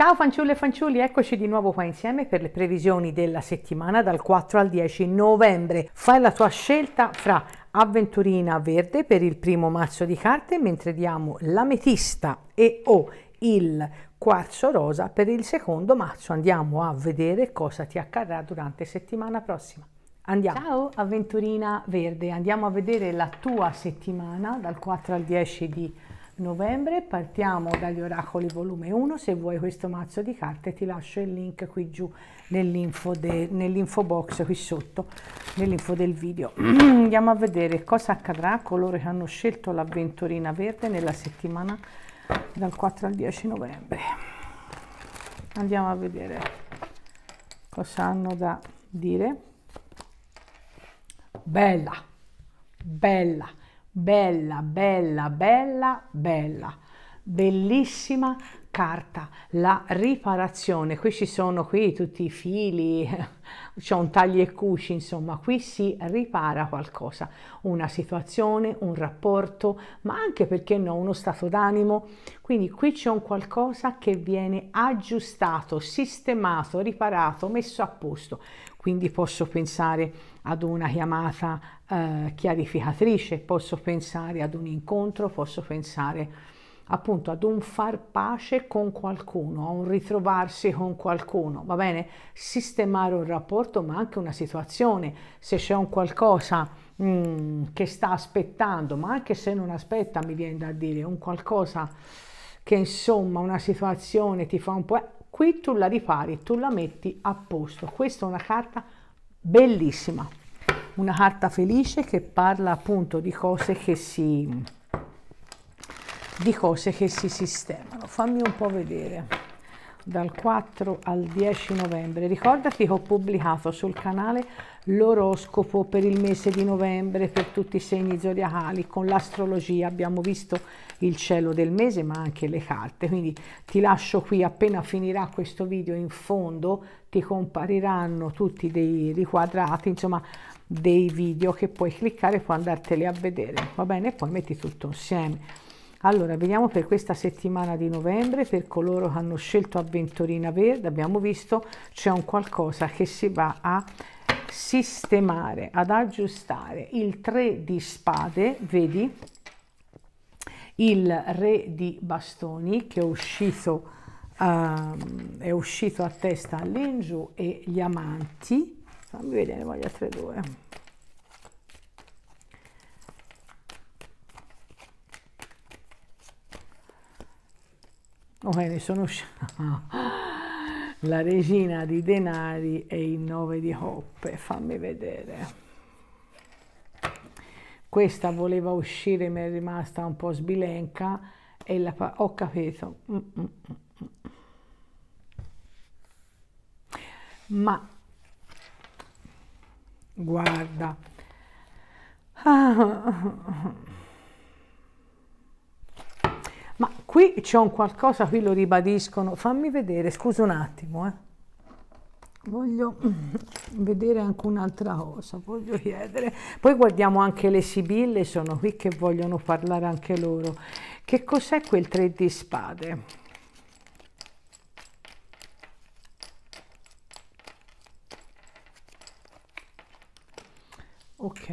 Ciao fanciulle e fanciulli, eccoci di nuovo qua insieme per le previsioni della settimana dal 4 al 10 novembre. Fai la tua scelta fra avventurina verde per il primo mazzo di carte, mentre diamo l'ametista e o il quarzo rosa per il secondo mazzo. Andiamo a vedere cosa ti accadrà durante settimana prossima. Andiamo. Ciao avventurina verde, andiamo a vedere la tua settimana dal 4 al 10 di novembre novembre partiamo dagli oracoli volume 1 se vuoi questo mazzo di carte ti lascio il link qui giù nell'info nell box qui sotto nell'info del video andiamo a vedere cosa accadrà a coloro che hanno scelto l'avventurina verde nella settimana dal 4 al 10 novembre andiamo a vedere cosa hanno da dire bella bella Bella, bella, bella, bella. Bellissima carta, la riparazione. Qui ci sono qui tutti i fili, c'è un tagli e cuci, insomma, qui si ripara qualcosa, una situazione, un rapporto, ma anche perché no, uno stato d'animo. Quindi qui c'è un qualcosa che viene aggiustato, sistemato, riparato, messo a posto quindi posso pensare ad una chiamata eh, chiarificatrice, posso pensare ad un incontro, posso pensare appunto ad un far pace con qualcuno, a un ritrovarsi con qualcuno, va bene? Sistemare un rapporto ma anche una situazione, se c'è un qualcosa mh, mm, che sta aspettando, ma anche se non aspetta mi viene da dire, un qualcosa che insomma una situazione ti fa un po' eh, qui tu la ripari, tu la metti a posto. Questa è una carta bellissima, una carta felice che parla appunto di cose che si, di cose che si sistemano. Fammi un po' vedere dal 4 al 10 novembre. Ricordati che ho pubblicato sul canale l'oroscopo per il mese di novembre per tutti i segni zodiacali con l'astrologia. Abbiamo visto il cielo del mese ma anche le carte. Quindi ti lascio qui appena finirà questo video in fondo ti compariranno tutti dei riquadrati, insomma dei video che puoi cliccare e puoi andarteli a vedere. Va bene? E poi metti tutto insieme allora, vediamo per questa settimana di novembre, per coloro che hanno scelto avventurina verde, abbiamo visto c'è un qualcosa che si va a sistemare, ad aggiustare. Il 3 di spade, vedi, il re di bastoni che è uscito, um, è uscito a testa all'ingiù e gli amanti, fammi vedere, voglio 3-2 come ne sono uscita la regina di denari e il 9 di coppe fammi vedere questa voleva uscire mi è rimasta un po' sbilenca e la ho capito mm, mm, mm, ma guarda qui c'è un qualcosa, qui lo ribadiscono, fammi vedere, scusa un attimo, eh. Voglio vedere anche un'altra cosa, voglio chiedere. Poi guardiamo anche le Sibille, sono qui che vogliono parlare anche loro. Che cos'è quel 3 d spade? Ok,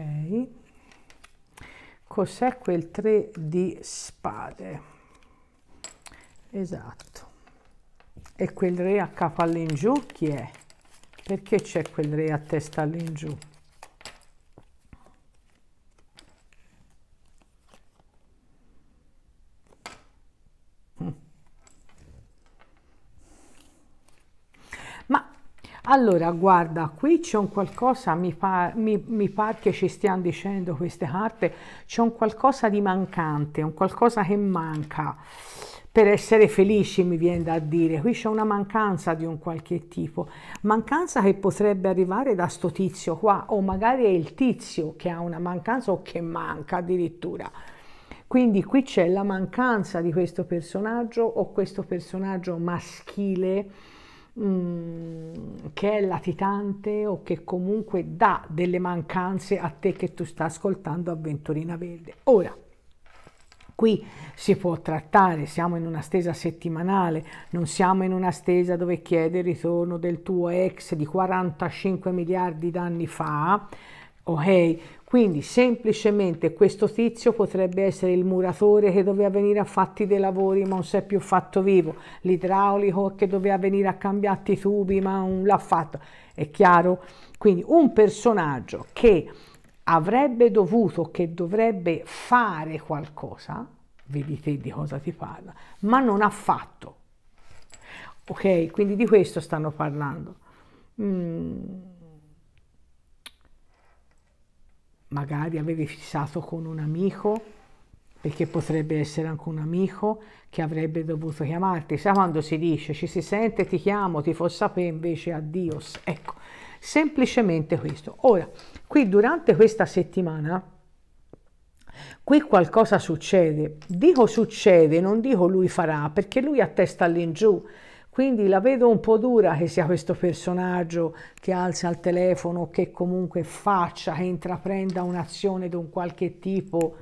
cos'è quel 3 di spade? esatto e quel re a capo all'ingiù chi è? perché c'è quel re a testa all'ingiù? Mm. Allora, guarda, qui c'è un qualcosa, mi, pa, mi, mi pare che ci stiano dicendo queste carte, c'è un qualcosa di mancante, un qualcosa che manca per essere felici, mi viene da dire. Qui c'è una mancanza di un qualche tipo, mancanza che potrebbe arrivare da sto tizio qua, o magari è il tizio che ha una mancanza o che manca addirittura. Quindi qui c'è la mancanza di questo personaggio o questo personaggio maschile mm, che è latitante o che comunque dà delle mancanze a te che tu stai ascoltando Avventurina Verde. Ora, qui si può trattare, siamo in una stesa settimanale, non siamo in una stesa dove chiede il ritorno del tuo ex di 45 miliardi d'anni fa, ok? Quindi semplicemente questo tizio potrebbe essere il muratore che doveva venire a fatti dei lavori ma non si è più fatto vivo, l'idraulico che doveva venire a cambiarti i tubi ma non l'ha fatto, è chiaro? Quindi un personaggio che avrebbe dovuto, che dovrebbe fare qualcosa, vedi te di cosa ti parla, ma non ha fatto. Ok, quindi di questo stanno parlando. Mm. Magari avevi fissato con un amico, perché potrebbe essere anche un amico che avrebbe dovuto chiamarti. Sai quando si dice ci si sente, ti chiamo, ti fo sapere invece addios. Ecco, semplicemente questo. Ora, qui durante questa settimana Qui qualcosa succede. Dico succede, non dico lui farà, perché lui ha testa all'ingiù. Quindi la vedo un po' dura che sia questo personaggio che alza il telefono, che comunque faccia, che intraprenda un'azione di un qualche tipo.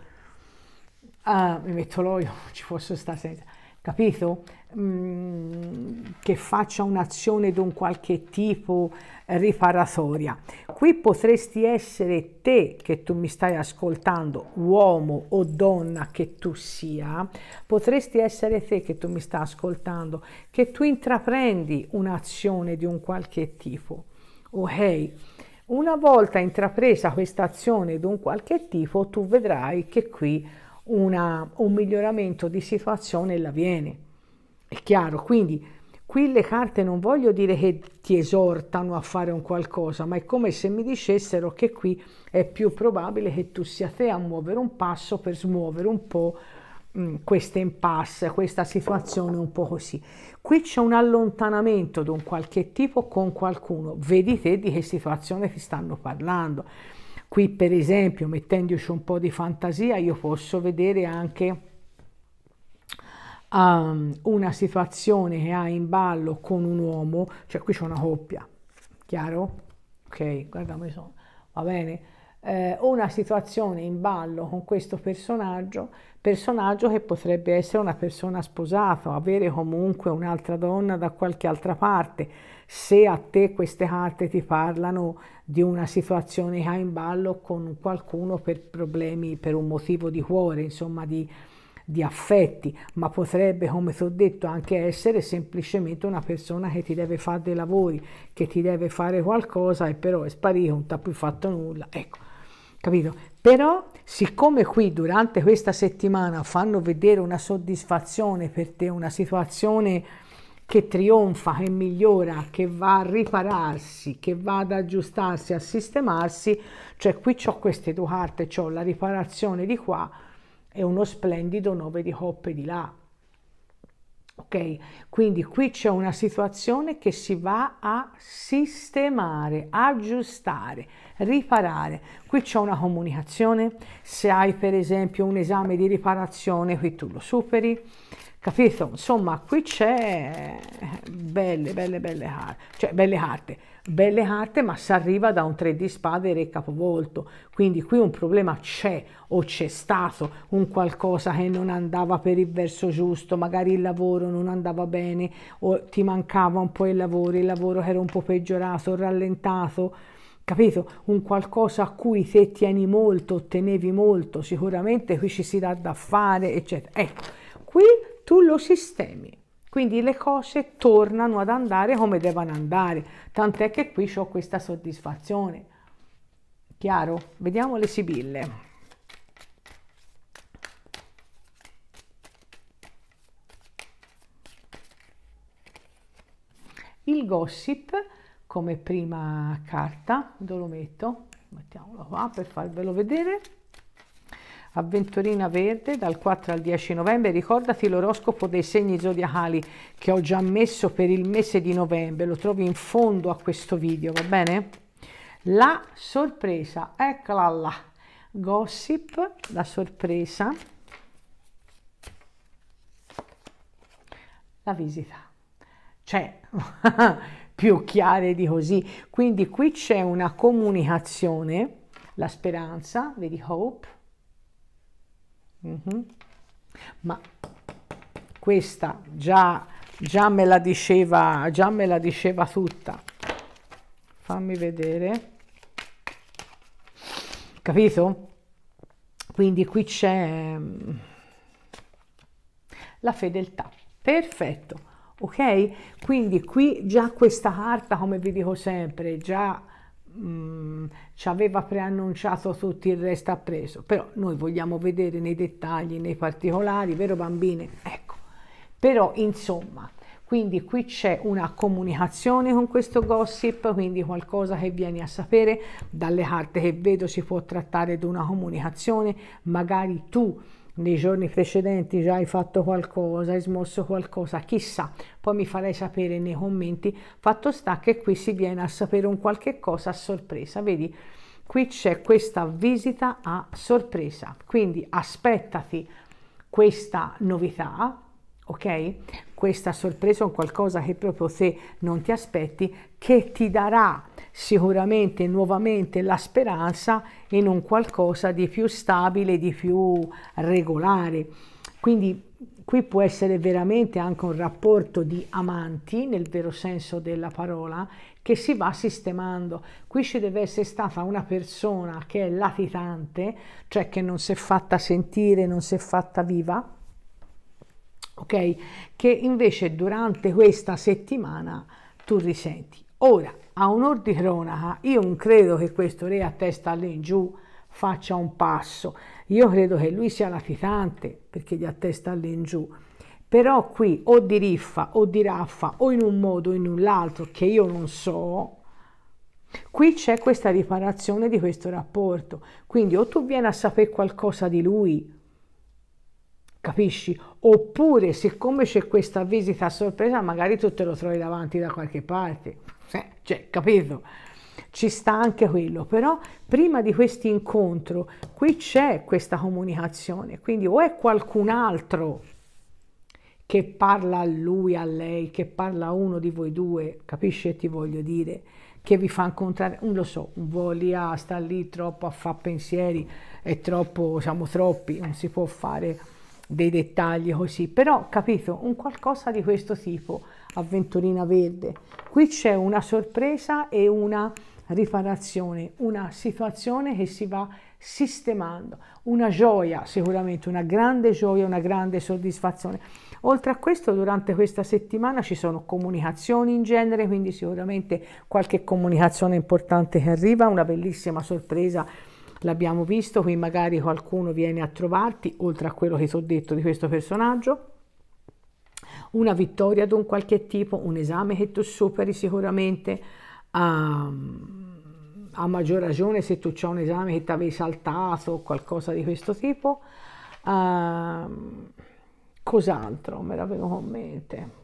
Ah, mi metto l'olio, ci posso stare senza. Capito? Mm, che faccia un'azione di un qualche tipo riparatoria. Qui potresti essere te che tu mi stai ascoltando, uomo o donna che tu sia, potresti essere te che tu mi stai ascoltando, che tu intraprendi un'azione di un qualche tipo. Ok? Una volta intrapresa questa azione di un qualche tipo, tu vedrai che qui una, un miglioramento di situazione la È chiaro? Quindi qui le carte non voglio dire che ti esortano a fare un qualcosa, ma è come se mi dicessero che qui è più probabile che tu sia te a muovere un passo per smuovere un po' mm, questa impasse, questa situazione un po' così. Qui c'è un allontanamento di un qualche tipo con qualcuno, vedi te di che situazione ti stanno parlando. Qui per esempio, mettendoci un po' di fantasia, io posso vedere anche um, una situazione che ha in ballo con un uomo, cioè qui c'è una coppia, chiaro? Ok, guarda come va bene? Eh, una situazione in ballo con questo personaggio, personaggio che potrebbe essere una persona sposata, o avere comunque un'altra donna da qualche altra parte. Se a te queste carte ti parlano di una situazione che ha in ballo con qualcuno per problemi, per un motivo di cuore, insomma di di affetti, ma potrebbe, come ti ho detto, anche essere semplicemente una persona che ti deve fare dei lavori, che ti deve fare qualcosa e però è sparito, non ti ha più fatto nulla. Ecco, capito? Però, siccome qui durante questa settimana fanno vedere una soddisfazione per te, una situazione che trionfa, che migliora, che va a ripararsi, che va ad aggiustarsi, a sistemarsi, cioè qui ho queste due carte, ho la riparazione di qua, e uno splendido 9 di coppe di là. Ok, quindi qui c'è una situazione che si va a sistemare, aggiustare, riparare. Qui c'è una comunicazione, se hai per esempio un esame di riparazione, qui tu lo superi, capito? Insomma, qui c'è belle, belle, belle carte, cioè belle carte, belle carte, ma si arriva da un 3 di spade re capovolto, quindi qui un problema c'è o c'è stato, un qualcosa che non andava per il verso giusto, magari il lavoro non andava bene o ti mancava un po' il lavoro, il lavoro che era un po' peggiorato, rallentato, capito? Un qualcosa a cui te tieni molto, tenevi molto, sicuramente qui ci si dà da fare, eccetera. Ecco, qui tu lo sistemi. Quindi le cose tornano ad andare come devono andare, tant'è che qui ho questa soddisfazione. Chiaro? Vediamo le sibille. Il gossip come prima carta, dove lo metto? Mettiamolo qua per farvelo vedere. Avventurina Verde dal 4 al 10 novembre, ricordati l'oroscopo dei segni zodiacali che ho già messo per il mese di novembre, lo trovi in fondo a questo video, va bene? La sorpresa, eccola là, gossip, la sorpresa, la visita, cioè... più chiare di così quindi qui c'è una comunicazione la speranza vedi hope Mm -hmm. Ma questa già, già, me la diceva, già me la diceva tutta. Fammi vedere. Capito? Quindi qui c'è mm, la fedeltà. Perfetto. Ok? Quindi qui già questa carta, come vi dico sempre, già mh, mm, ci aveva preannunciato tutto il resto ha preso, però noi vogliamo vedere nei dettagli, nei particolari, vero bambine? Ecco, però insomma, quindi qui c'è una comunicazione con questo gossip, quindi qualcosa che vieni a sapere dalle carte che vedo si può trattare di una comunicazione, magari tu nei giorni precedenti già hai fatto qualcosa, hai smosso qualcosa, chissà, poi mi farei sapere nei commenti, fatto sta che qui si viene a sapere un qualche cosa a sorpresa, vedi? Qui c'è questa visita a sorpresa, quindi aspettati questa novità, ok? Questa sorpresa è un qualcosa che proprio se non ti aspetti, che ti darà sicuramente nuovamente la speranza in un qualcosa di più stabile, di più regolare. Quindi qui può essere veramente anche un rapporto di amanti, nel vero senso della parola, che si va sistemando. Qui ci deve essere stata una persona che è latitante, cioè che non si è fatta sentire, non si è fatta viva, ok? Che invece durante questa settimana tu risenti. Ora, a onor di cronaca, io non credo che questo re a testa all'ingiù faccia un passo. Io credo che lui sia latitante perché gli a testa all'ingiù. Però qui o di riffa o di raffa o in un modo o in un altro che io non so, qui c'è questa riparazione di questo rapporto. Quindi o tu vieni a sapere qualcosa di lui, capisci? Oppure siccome c'è questa visita a sorpresa magari tu te lo trovi davanti da qualche parte. Eh? cioè, capito? Ci sta anche quello, però prima di questo incontro qui c'è questa comunicazione, quindi o è qualcun altro che parla a lui, a lei, che parla a uno di voi due, capisci ti voglio dire, che vi fa incontrare, non lo so, un po' sta lì troppo a fare pensieri, è troppo, siamo troppi, non si può fare dei dettagli così, però capito, un qualcosa di questo tipo, avventurina verde. Qui c'è una sorpresa e una riparazione, una situazione che si va sistemando, una gioia sicuramente, una grande gioia, una grande soddisfazione. Oltre a questo, durante questa settimana ci sono comunicazioni in genere, quindi sicuramente qualche comunicazione importante che arriva, una bellissima sorpresa l'abbiamo visto, qui magari qualcuno viene a trovarti, oltre a quello che ti ho detto di questo personaggio. Una vittoria di un qualche tipo, un esame che tu superi sicuramente, um, a maggior ragione se tu c'è un esame che ti avevi saltato o qualcosa di questo tipo. Um, cos'altro me l'avevo in mente?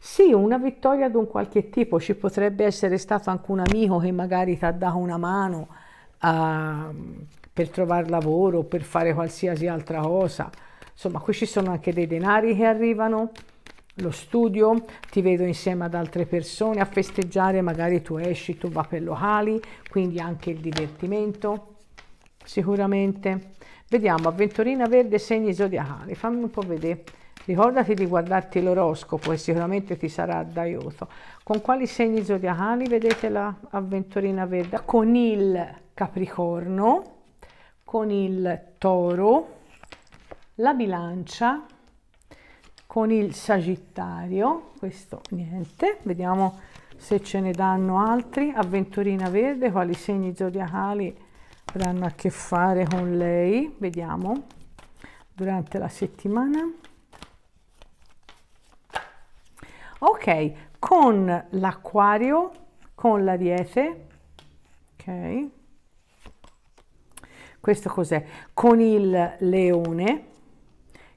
Sì, una vittoria di un qualche tipo, ci potrebbe essere stato anche un amico che magari ti ha dato una mano a, per trovare lavoro, per fare qualsiasi altra cosa. Insomma, qui ci sono anche dei denari che arrivano, lo studio, ti vedo insieme ad altre persone a festeggiare, magari tu esci, tu vai per locali, quindi anche il divertimento, sicuramente. Vediamo, avventurina verde, segni zodiacali, fammi un po' vedere. Ricordati di guardarti l'oroscopo e sicuramente ti sarà d'aiuto. Con quali segni zodiacali vedete l'avventurina verde? Con il Capricorno, con il Toro, la Bilancia, con il Sagittario, questo niente, vediamo se ce ne danno altri, Avventurina Verde, quali segni zodiacali avranno a che fare con lei, vediamo, durante la settimana. Ok, con l'acquario, con l'Ariete, ok, questo cos'è? Con il leone,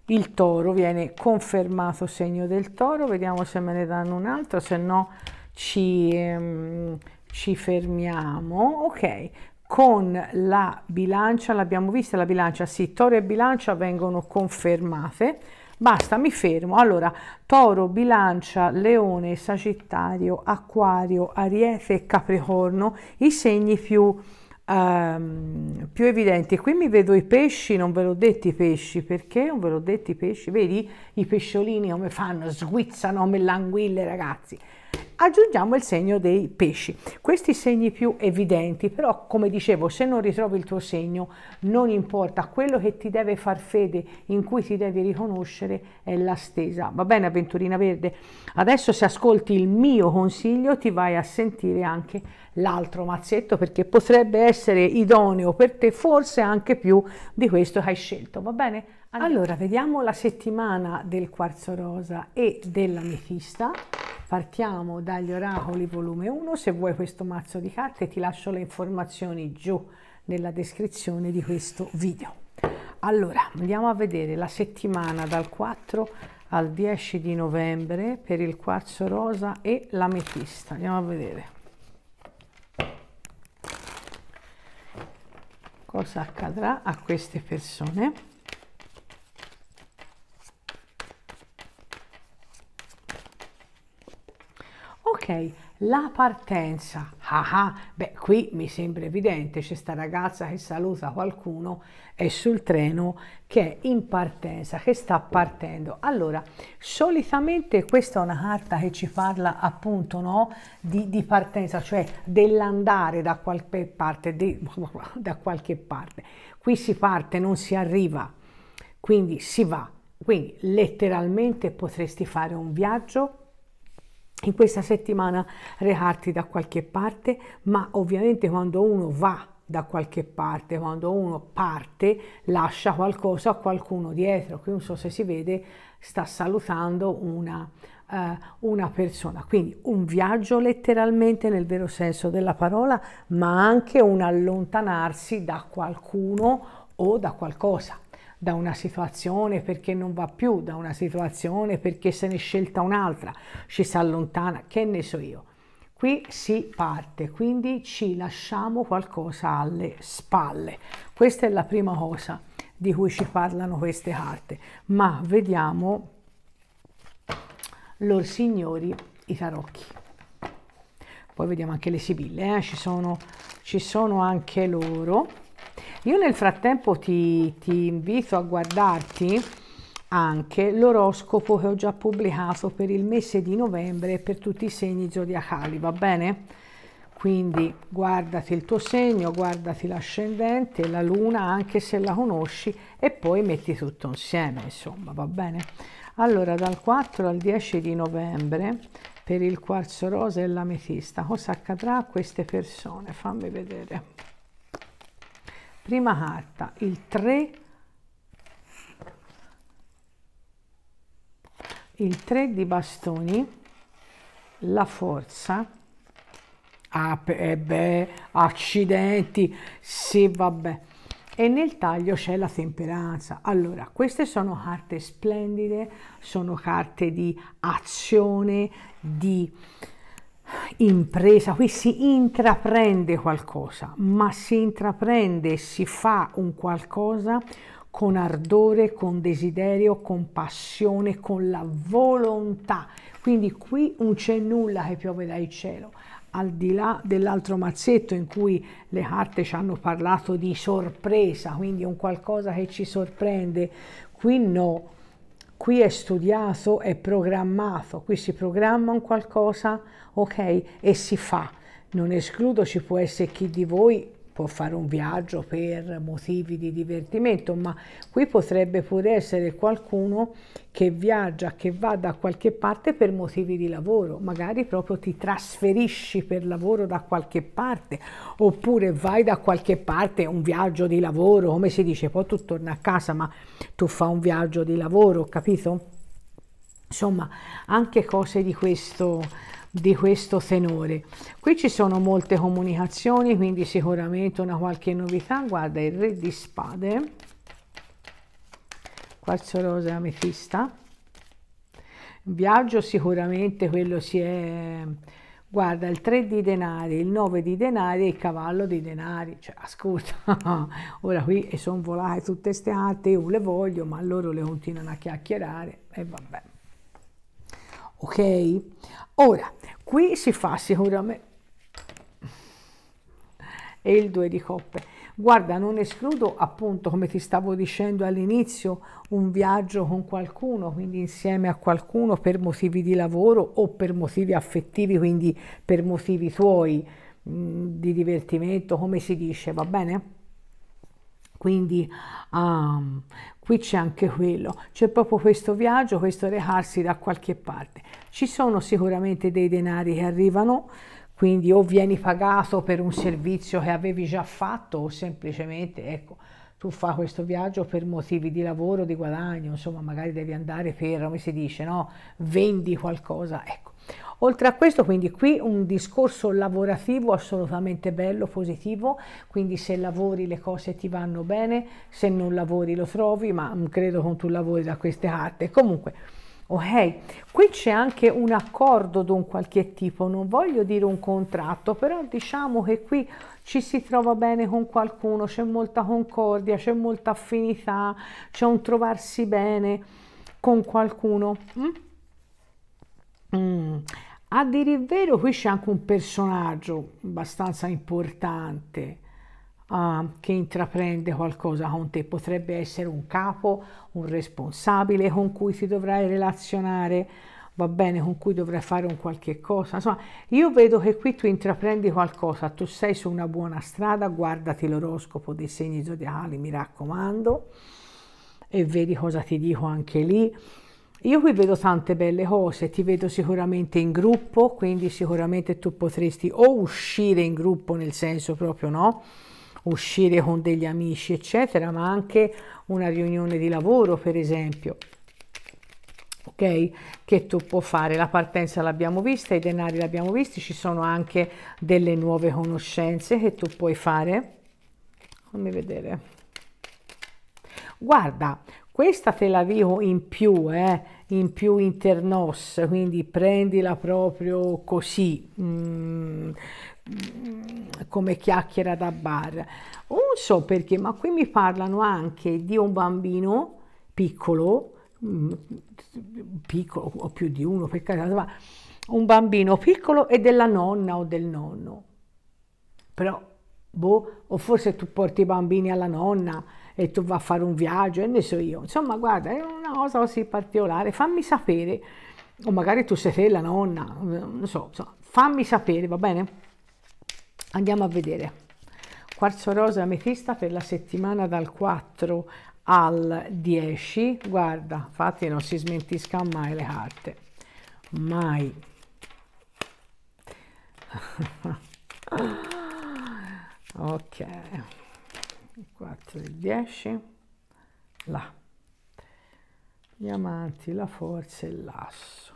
il toro viene confermato segno del toro, vediamo se me ne danno un altro, se no ci, ehm, ci fermiamo. Ok, con la bilancia, l'abbiamo vista la bilancia, sì, toro e bilancia vengono confermate, basta, mi fermo. Allora, toro, bilancia, leone, sagittario, acquario, ariete e capricorno, i segni più um, più evidenti. Qui mi vedo i pesci, non ve l'ho detto i pesci, perché non ve l'ho detto i pesci? Vedi i pesciolini come fanno, sguizzano come l'anguille ragazzi aggiungiamo il segno dei pesci. Questi segni più evidenti, però come dicevo, se non ritrovi il tuo segno, non importa, quello che ti deve far fede, in cui ti devi riconoscere, è la stesa. Va bene, avventurina verde? Adesso se ascolti il mio consiglio, ti vai a sentire anche l'altro mazzetto, perché potrebbe essere idoneo per te, forse anche più di questo che hai scelto, va bene? Allora, vediamo la settimana del quarzo rosa e dell'ametista. Partiamo dagli oracoli volume 1, se vuoi questo mazzo di carte ti lascio le informazioni giù nella descrizione di questo video. Allora, andiamo a vedere la settimana dal 4 al 10 di novembre per il quarzo rosa e l'ametista. Andiamo a vedere cosa accadrà a queste persone. Ok, la partenza. Ah, ah, Beh, qui mi sembra evidente, c'è sta ragazza che saluta qualcuno, è sul treno che è in partenza, che sta partendo. Allora, solitamente questa è una carta che ci parla appunto no? di, di partenza, cioè dell'andare da qualche parte, di, da qualche parte. Qui si parte, non si arriva, quindi si va. Quindi letteralmente potresti fare un viaggio in questa settimana recarti da qualche parte, ma ovviamente quando uno va da qualche parte, quando uno parte lascia qualcosa a qualcuno dietro, qui non so se si vede, sta salutando una, uh, una persona, quindi un viaggio letteralmente nel vero senso della parola, ma anche un allontanarsi da qualcuno o da qualcosa da una situazione perché non va più da una situazione perché se ne è scelta un'altra, ci si allontana, che ne so io. Qui si parte, quindi ci lasciamo qualcosa alle spalle. Questa è la prima cosa di cui ci parlano queste carte, ma vediamo lor signori i tarocchi. Poi vediamo anche le sibille, eh? ci, sono, ci sono anche loro io nel frattempo ti, ti invito a guardarti anche l'oroscopo che ho già pubblicato per il mese di novembre per tutti i segni zodiacali, va bene? Quindi guardati il tuo segno, guardati l'ascendente, la luna anche se la conosci e poi metti tutto insieme, insomma, va bene? Allora dal 4 al 10 di novembre per il quarzo rosa e l'ametista cosa accadrà a queste persone? Fammi vedere prima carta, il 3, il 3 di bastoni, la forza, ah, eh beh, accidenti, sì vabbè, e nel taglio c'è la temperanza. Allora, queste sono carte splendide, sono carte di azione, di impresa, qui si intraprende qualcosa, ma si intraprende, si fa un qualcosa con ardore, con desiderio, con passione, con la volontà. Quindi qui non c'è nulla che piove dal cielo. Al di là dell'altro mazzetto in cui le carte ci hanno parlato di sorpresa, quindi un qualcosa che ci sorprende, qui no, qui è studiato, è programmato, qui si programma un qualcosa, ok, e si fa. Non escludo ci può essere chi di voi può fare un viaggio per motivi di divertimento, ma qui potrebbe pure essere qualcuno che viaggia, che va da qualche parte per motivi di lavoro, magari proprio ti trasferisci per lavoro da qualche parte, oppure vai da qualche parte, un viaggio di lavoro, come si dice, poi tu torni a casa, ma tu fai un viaggio di lavoro, capito? Insomma, anche cose di questo di questo tenore. Qui ci sono molte comunicazioni, quindi sicuramente una qualche novità. Guarda, il re di spade, quarzo rosa e ametista. Viaggio sicuramente quello si è... Guarda, il 3 di denari, il 9 di denari e il cavallo di denari. Cioè, ascolta, ora qui sono volate tutte queste arti, io le voglio, ma loro le continuano a chiacchierare e vabbè ok? Ora, qui si fa sicuramente e il 2 di coppe. Guarda, non escludo appunto, come ti stavo dicendo all'inizio, un viaggio con qualcuno, quindi insieme a qualcuno per motivi di lavoro o per motivi affettivi, quindi per motivi tuoi, mh, mm, di divertimento, come si dice, va bene? quindi um, qui c'è anche quello, c'è proprio questo viaggio, questo recarsi da qualche parte. Ci sono sicuramente dei denari che arrivano, quindi o vieni pagato per un servizio che avevi già fatto o semplicemente ecco, tu fai questo viaggio per motivi di lavoro, di guadagno, insomma magari devi andare per, come si dice, no? vendi qualcosa, ecco Oltre a questo, quindi qui un discorso lavorativo assolutamente bello, positivo, quindi se lavori le cose ti vanno bene, se non lavori lo trovi, ma mm, credo che tu lavori da queste carte. Comunque, ok, qui c'è anche un accordo di un qualche tipo, non voglio dire un contratto, però diciamo che qui ci si trova bene con qualcuno, c'è molta concordia, c'è molta affinità, c'è un trovarsi bene con qualcuno. Mm? Mm. A dire il vero, qui c'è anche un personaggio abbastanza importante uh, che intraprende qualcosa con te. Potrebbe essere un capo, un responsabile con cui ti dovrai relazionare, va bene, con cui dovrai fare un qualche cosa. Insomma, io vedo che qui tu intraprendi qualcosa, tu sei su una buona strada, guardati l'oroscopo dei segni zodiacali, mi raccomando, e vedi cosa ti dico anche lì io qui vedo tante belle cose, ti vedo sicuramente in gruppo, quindi sicuramente tu potresti o uscire in gruppo nel senso proprio no, uscire con degli amici eccetera, ma anche una riunione di lavoro per esempio, ok? Che tu puoi fare, la partenza l'abbiamo vista, i denari l'abbiamo visti, ci sono anche delle nuove conoscenze che tu puoi fare, fammi vedere, Guarda, questa te la dico in più, eh, in più internos, quindi prendila proprio così, mm, come chiacchiera da bar. Non so perché, ma qui mi parlano anche di un bambino piccolo, mm, piccolo o più di uno per caso, ma un bambino piccolo e della nonna o del nonno. Però, boh, o forse tu porti i bambini alla nonna e tu vai a fare un viaggio e ne so io. Insomma, guarda, è una cosa così particolare, fammi sapere, o magari tu sei te la nonna, non so, insomma, fammi sapere, va bene? Andiamo a vedere. Quarzo rosa ametista per la settimana dal 4 al 10. Guarda, infatti non si smentisca mai le carte. Mai. ok il 4 il 10 la gli amanti la forza e l'asso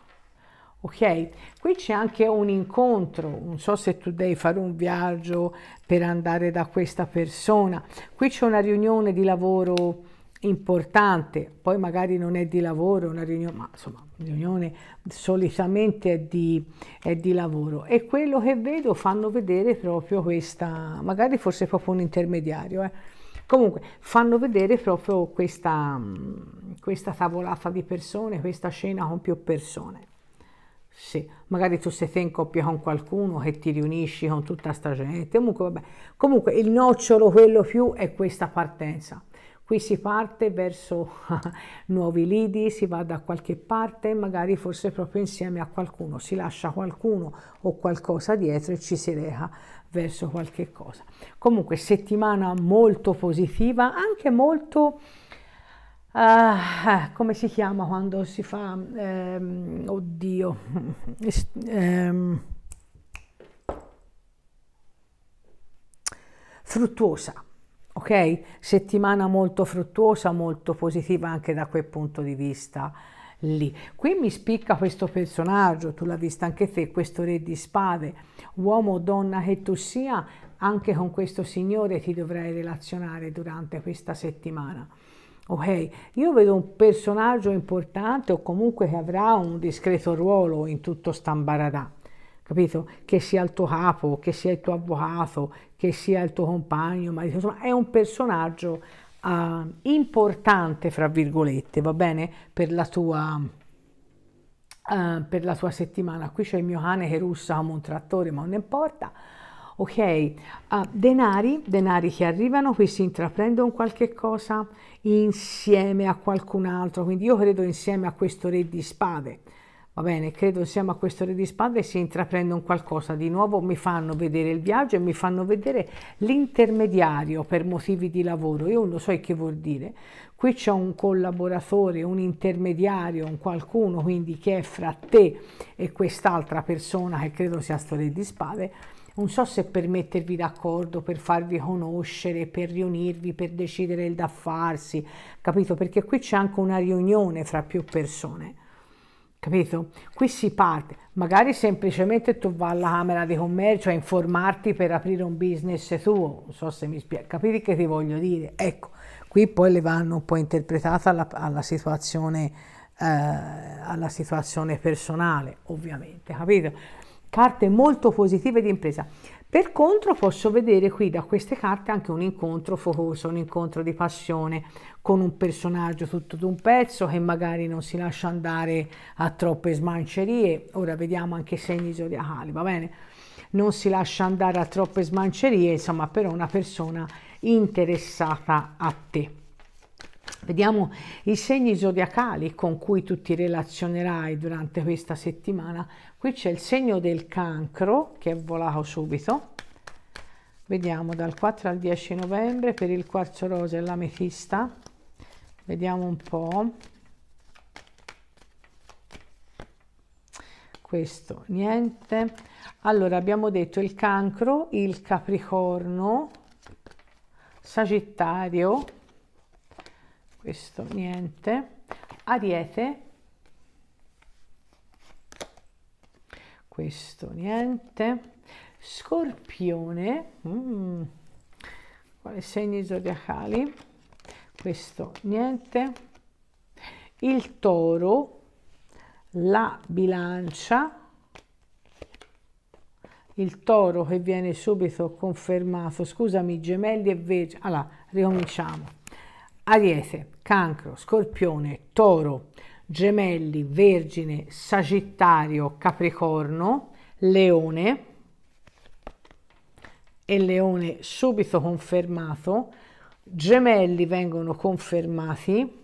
ok qui c'è anche un incontro non so se tu devi fare un viaggio per andare da questa persona qui c'è una riunione di lavoro importante poi magari non è di lavoro una riunione ma insomma riunione solitamente è di, è di lavoro e quello che vedo fanno vedere proprio questa magari forse proprio un intermediario eh Comunque fanno vedere proprio questa, mm, questa tavolata di persone, questa scena con più persone. Sì, magari tu sei te in coppia con qualcuno che ti riunisci con tutta sta gente, comunque vabbè. Comunque il nocciolo, quello più, è questa partenza. Qui si parte verso nuovi lidi, si va da qualche parte, magari forse proprio insieme a qualcuno, si lascia qualcuno o qualcosa dietro e ci si reca verso qualche cosa. Comunque settimana molto positiva, anche molto... Uh, come si chiama quando si fa, ehm, oddio, ehm, fruttuosa, ok? Settimana molto fruttuosa, molto positiva anche da quel punto di vista lì. Qui mi spicca questo personaggio, tu l'hai visto anche te, questo re di spade, uomo o donna che tu sia, anche con questo signore ti dovrai relazionare durante questa settimana. Ok, io vedo un personaggio importante o comunque che avrà un discreto ruolo in tutto Stambaradà, capito? Che sia il tuo capo, che sia il tuo avvocato, che sia il tuo compagno, ma insomma è un personaggio uh, importante, fra virgolette, va bene, per la tua... Uh, per la tua settimana qui c'è il mio cane che russa come un trattore ma non importa ok? Uh, denari, denari che arrivano, qui si intraprendono qualche cosa insieme a qualcun altro, quindi io credo insieme a questo re di spade, Va bene, credo insieme a questo re di spade si intraprende un qualcosa. Di nuovo mi fanno vedere il viaggio e mi fanno vedere l'intermediario per motivi di lavoro. Io non so che vuol dire. Qui c'è un collaboratore, un intermediario, un qualcuno, quindi che è fra te e quest'altra persona che credo sia sto re di spade. Non so se per mettervi d'accordo, per farvi conoscere, per riunirvi, per decidere il da farsi, capito? Perché qui c'è anche una riunione fra più persone capito? Qui si parte, magari semplicemente tu vai alla Camera di Commercio a informarti per aprire un business tuo, non so se mi spiego, capite che ti voglio dire? Ecco, qui poi le vanno un po' interpretate alla, alla, situazione, eh, alla situazione personale, ovviamente, capito? Carte molto positive di impresa. Per contro posso vedere qui da queste carte anche un incontro focoso, un incontro di passione con un personaggio tutto d'un pezzo che magari non si lascia andare a troppe smancerie. Ora vediamo anche i segni zodiacali, va bene? Non si lascia andare a troppe smancerie, insomma, però una persona interessata a te. Vediamo i segni zodiacali con cui tu ti relazionerai durante questa settimana. Qui c'è il segno del cancro che è volato subito. Vediamo dal 4 al 10 novembre per il quarzo rosa e l'ametista. Vediamo un po'. Questo, niente. Allora, abbiamo detto il cancro, il capricorno, sagittario, questo niente ariete questo niente scorpione mm. quali segni zodiacali questo niente il toro la bilancia il toro che viene subito confermato scusami gemelli e vergine allora ricominciamo Ariete, Cancro, Scorpione, Toro, Gemelli, Vergine, Sagittario, Capricorno, Leone e Leone subito confermato, Gemelli vengono confermati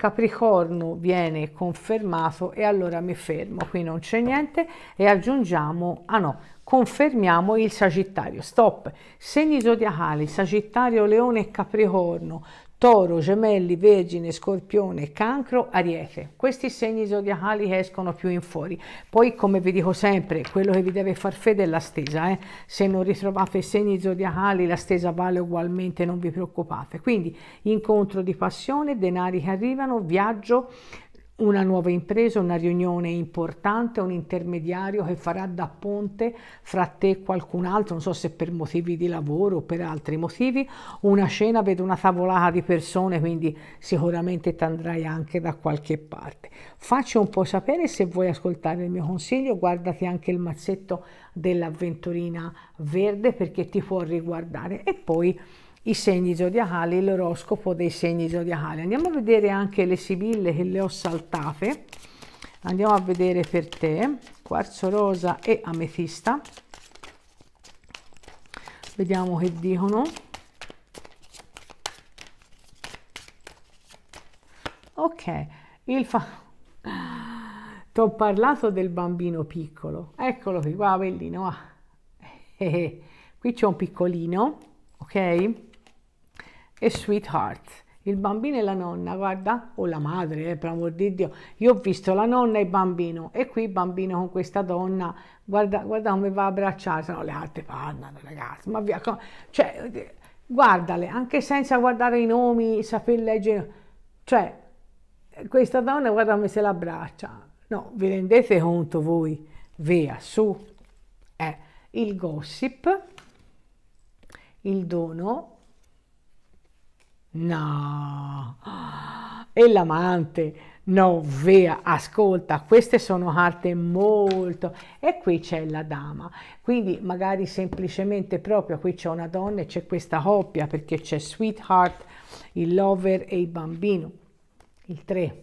Capricorno viene confermato e allora mi fermo, qui non c'è niente e aggiungiamo, ah no, confermiamo il Sagittario. Stop. Segni zodiacali, Sagittario, Leone e Capricorno Toro, Gemelli, Vergine, Scorpione, Cancro, Ariete. Questi segni zodiacali escono più in fuori. Poi, come vi dico sempre, quello che vi deve far fede è la stesa. Eh? Se non ritrovate i segni zodiacali, la stesa vale ugualmente, non vi preoccupate. Quindi, incontro di passione, denari che arrivano, viaggio, una nuova impresa, una riunione importante, un intermediario che farà da ponte fra te e qualcun altro, non so se per motivi di lavoro o per altri motivi, una cena, vedo una tavolata di persone, quindi sicuramente ti andrai anche da qualche parte. Faccio un po' sapere se vuoi ascoltare il mio consiglio, guardati anche il mazzetto dell'avventurina verde perché ti può riguardare e poi i segni zodiacali, l'oroscopo dei segni zodiacali. Andiamo a vedere anche le sibille che le ho saltate. Andiamo a vedere per te, quarzo rosa e ametista. Vediamo che dicono. Ok, il fa... Ti ho parlato del bambino piccolo. Eccolo qui, qua, bellino. Ah. qui c'è un piccolino, ok? e Sweetheart. Il bambino e la nonna, guarda, o la madre, eh, per amor di Dio. Io ho visto la nonna e il bambino, e qui il bambino con questa donna, guarda, guarda come va a abbracciarsi, no, le altre parlano, ragazzi, ma via, cioè, guardale, anche senza guardare i nomi, saper leggere, cioè, questa donna guarda come se l'abbraccia. No, vi rendete conto voi? Via, su. Eh, il gossip, il dono, No. E l'amante. No, Vea, ascolta, queste sono carte molto... E qui c'è la dama. Quindi magari semplicemente proprio qui c'è una donna e c'è questa coppia perché c'è sweetheart, il lover e il bambino. Il 3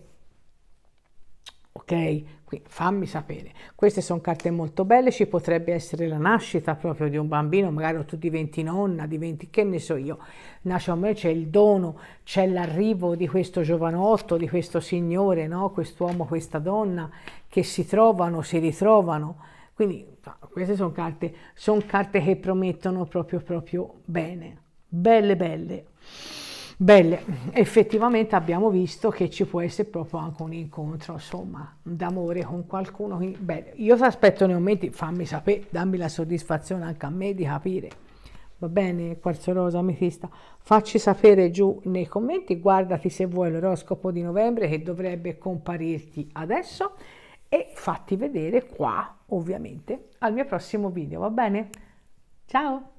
ok? Quindi fammi sapere. Queste sono carte molto belle, ci potrebbe essere la nascita proprio di un bambino, magari tu diventi nonna, diventi che ne so io. Nasce a me c'è il dono, c'è l'arrivo di questo giovanotto, di questo signore, no? quest'uomo, questa donna, che si trovano, si ritrovano. Quindi queste sono carte, son carte che promettono proprio, proprio bene. Belle, belle. Belle, effettivamente abbiamo visto che ci può essere proprio anche un incontro, insomma, d'amore con qualcuno. Bene, io ti aspetto nei momenti, fammi sapere, dammi la soddisfazione anche a me di capire. Va bene, quarzo rosa, ametista? Facci sapere giù nei commenti, guardati se vuoi l'oroscopo di novembre che dovrebbe comparirti adesso e fatti vedere qua, ovviamente, al mio prossimo video, va bene? Ciao!